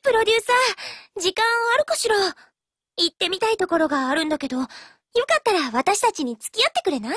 プロデューサー。時間あるかしら行ってみたいところがあるんだけど、よかったら私たちに付き合ってくれない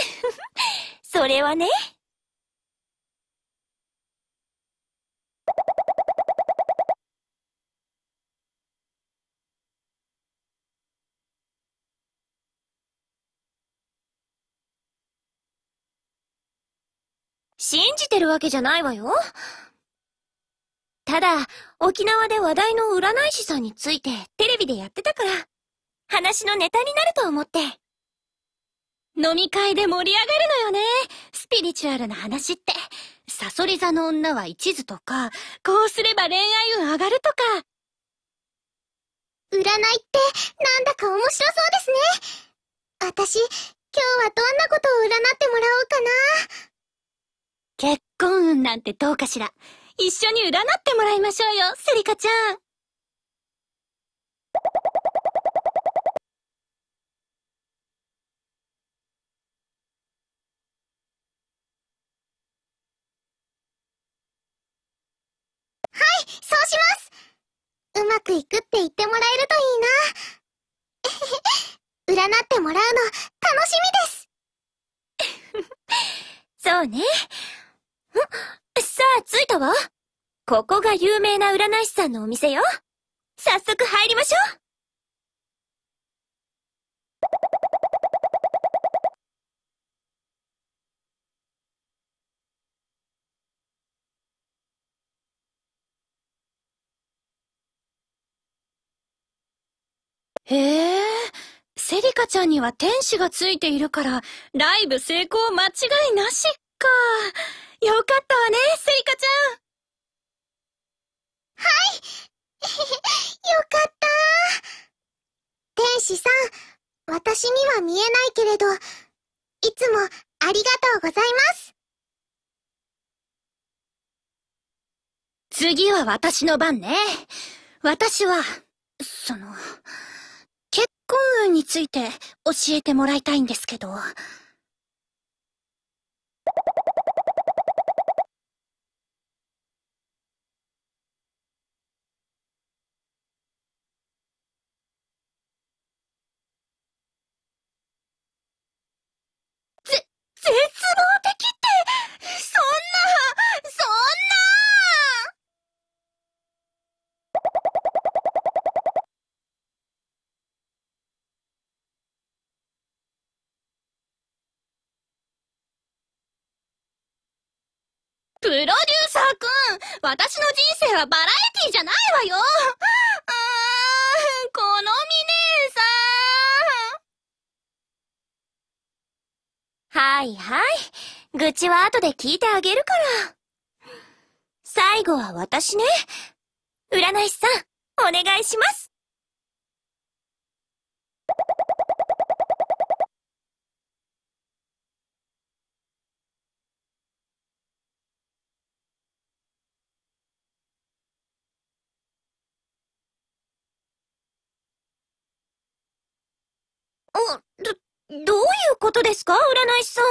それはね。信じてるわけじゃないわよ。ただ、沖縄で話題の占い師さんについてテレビでやってたから、話のネタになると思って。飲み会で盛り上がるのよね。スピリチュアルな話って。サソリ座の女は一途とか、こうすれば恋愛運上がるとか。占いってなんだか面白そうですね。私、今日はどんなことを占ってもらおうかな。結婚運なんてどうかしら。一緒に占ってもらいましょうよ、セリカちゃん。はい、そうしますうまくいくって言ってもらえるといいな。占ってもらうの楽しみです そうね。着いたわ。ここが有名な占い師さんのお店よ。早速入りましょう。へえ、セリカちゃんには天使がついているから、ライブ成功間違いなしか。よかったわね、スイカちゃんはい よかった天使さん、私には見えないけれど、いつもありがとうございます次は私の番ね。私は、その、結婚運について教えてもらいたいんですけど。プロデューサーくん私の人生はバラエティじゃないわようーん、このみ姉さんはいはい。愚痴は後で聞いてあげるから。最後は私ね。占い師さん、お願いしますど、どういうことですか占い師さん。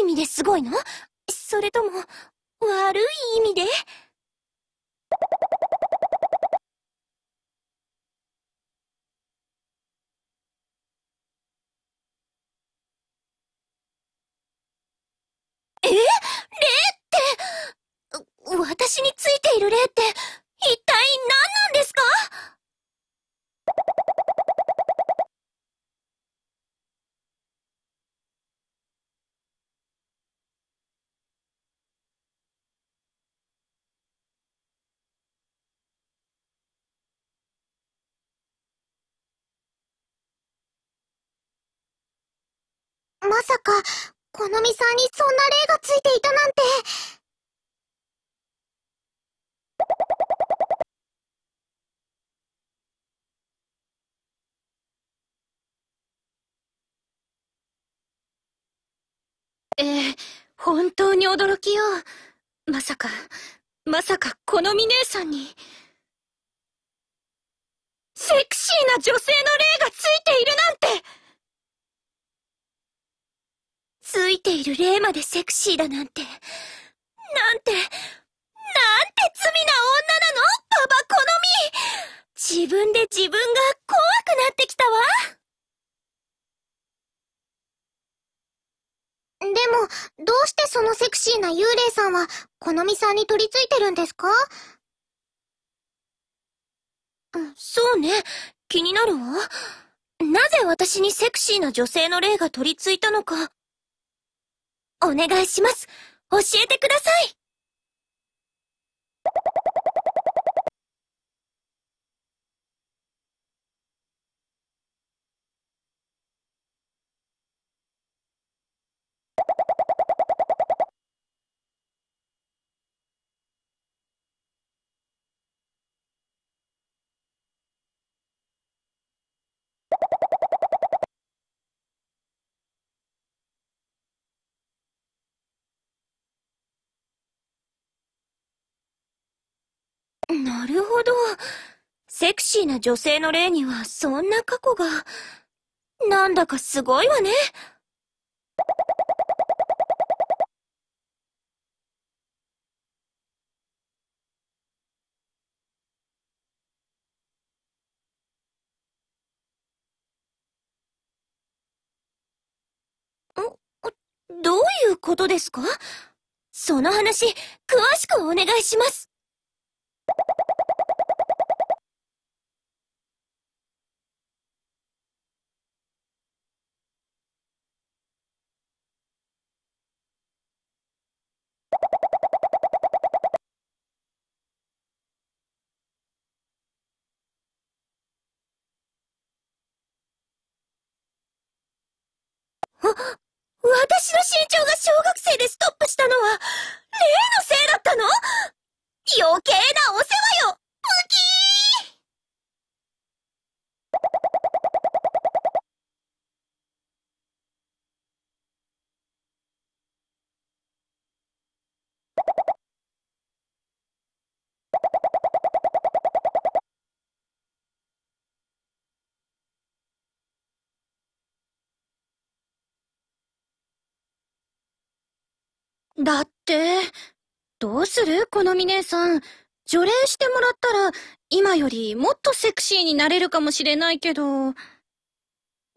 いい意味ですごいのそれとも、悪い意味でえ霊って、私についている霊って、一体何なんですかまさか、このみさんにそんな霊がついていたなんて。ええ本当に驚きよ。まさか、まさか、このみ姉さんに。セクシーな女性のいる霊までセクシーだなんて、なんて、なんて罪な女なのパパ好み自分で自分が怖くなってきたわでも、どうしてそのセクシーな幽霊さんは、好みさんに取り付いてるんですかそうね。気になるわ。なぜ私にセクシーな女性の霊が取り付いたのか、お願いします。教えてください。なるほど。セクシーな女性の例にはそんな過去が。なんだかすごいわね。どういうことですかその話、詳しくお願いします。私の身長が小学生でストップしたのは、だって、どうするこのみねさん。除霊してもらったら、今よりもっとセクシーになれるかもしれないけど。ぐ、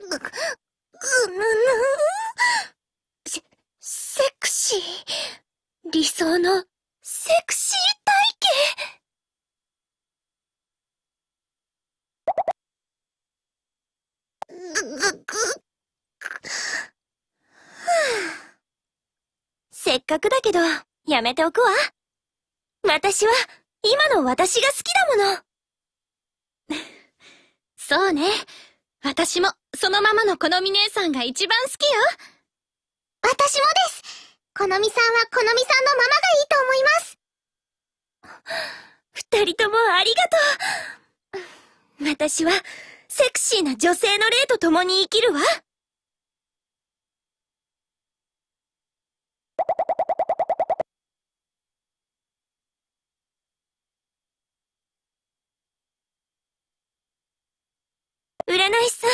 ぐぬぬせ、セクシー。理想のセクシー体型。ぐ、ぐ、ぐ。せっかくだけど、やめておくわ。私は、今の私が好きだもの。そうね。私も、そのままのこのみ姉さんが一番好きよ。私もです。このみさんはこのみさんのままがいいと思います。二人ともありがとう。私は、セクシーな女性の霊と共に生きるわ。さん、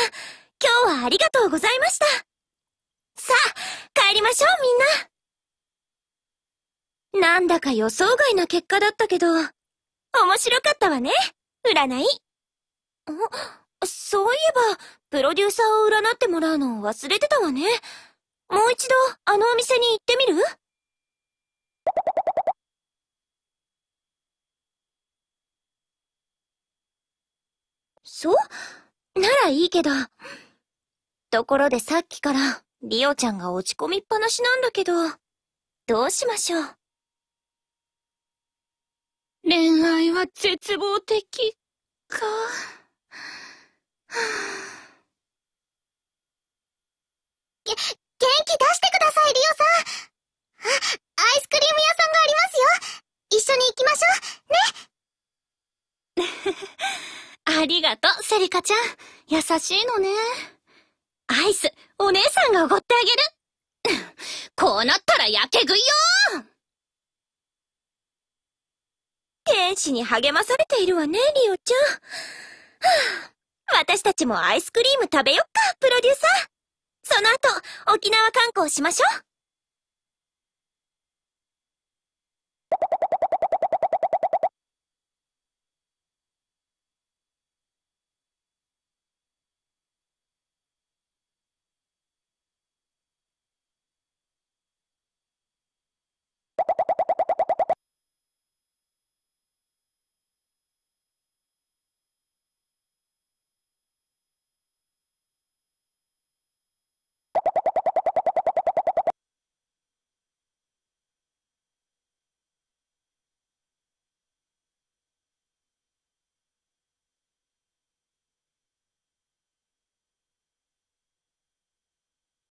今日はありがとうございました。さあ、帰りましょうみんな。なんだか予想外な結果だったけど、面白かったわね、占い。そういえば、プロデューサーを占ってもらうのを忘れてたわね。もう一度、あのお店に行ってみるそうならいいけど。ところでさっきから、リオちゃんが落ち込みっぱなしなんだけど、どうしましょう。恋愛は絶望的か。はあ、げ、元気出してください、リオさん。あ、アイスクリーム屋さんがありますよ。一緒に行きましょう。ね。ありがとう、セリカちゃん。優しいのね。アイス、お姉さんがおごってあげる。こうなったらやけ食いよ天使に励まされているわね、リオちゃん。はあ、私たちもアイスクリーム食べよっか、プロデューサー。その後、沖縄観光しましょう。